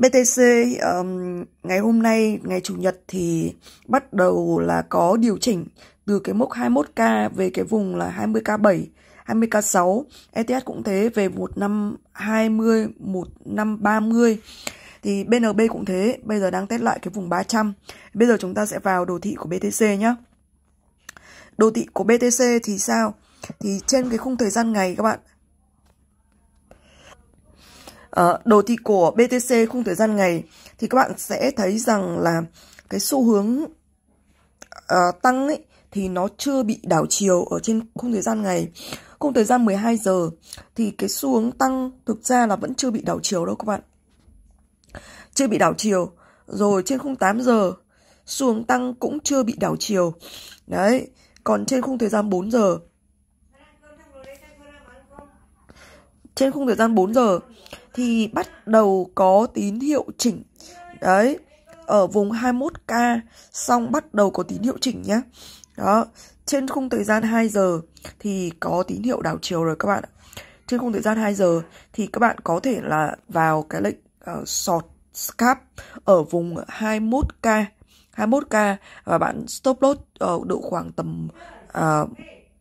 BTC um, ngày hôm nay ngày chủ nhật thì bắt đầu là có điều chỉnh từ cái mốc 21k về cái vùng là 20k7, 20k6. ETH cũng thế về 1520, 1530. Thì BNB cũng thế, bây giờ đang test lại cái vùng 300. Bây giờ chúng ta sẽ vào đồ thị của BTC nhé. Đồ thị của BTC thì sao? Thì trên cái khung thời gian ngày các bạn Ờ, đồ thị của BTC khung thời gian ngày thì các bạn sẽ thấy rằng là cái xu hướng uh, tăng ấy thì nó chưa bị đảo chiều ở trên khung thời gian ngày khung thời gian 12 giờ thì cái xu hướng tăng thực ra là vẫn chưa bị đảo chiều đâu các bạn chưa bị đảo chiều rồi trên khung 8 giờ xu hướng tăng cũng chưa bị đảo chiều đấy còn trên khung thời gian 4 giờ trên khung thời gian 4 giờ thì bắt đầu có tín hiệu chỉnh đấy ở vùng 21k xong bắt đầu có tín hiệu chỉnh nhá đó trên khung thời gian 2 giờ thì có tín hiệu đảo chiều rồi các bạn ạ trên khung thời gian 2 giờ thì các bạn có thể là vào cái lệnh uh, ờ, short scalp ở vùng 21k 21k và bạn stop loss ở ờ, độ khoảng tầm uh,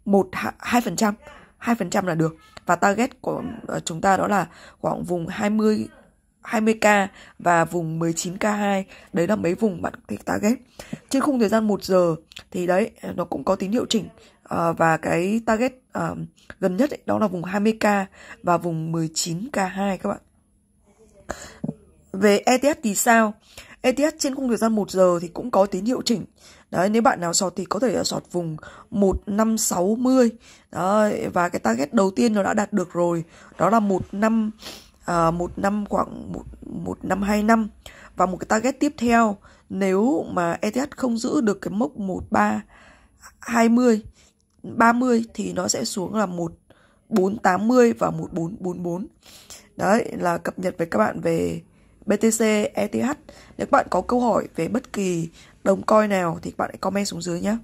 1 2% 2% là được và target của ờ, chúng ta đó là khoảng vùng 20 20k và vùng 19k2 đấy là mấy vùng bạn thích target trên khung thời gian 1 giờ thì đấy nó cũng có tín hiệu chỉnh uh, và cái target uh, gần nhất ấy, đó là vùng 20k và vùng 19k2 các bạn về ETH thì sao ETS trên khung thời gian 1 giờ thì cũng có tín hiệu chỉnh. Đấy, nếu bạn nào sọt thì có thể là sọt vùng 1560. Đấy, và cái target đầu tiên nó đã đạt được rồi. Đó là 15 à, 1 năm khoảng 1, 1 năm 2 năm. Và một cái target tiếp theo nếu mà ETH không giữ được cái mốc 13 20 30 thì nó sẽ xuống là 1 480 và 1444. Đấy là cập nhật với các bạn về BTC, ETH. Nếu các bạn có câu hỏi về bất kỳ đồng coin nào thì các bạn hãy comment xuống dưới nhé.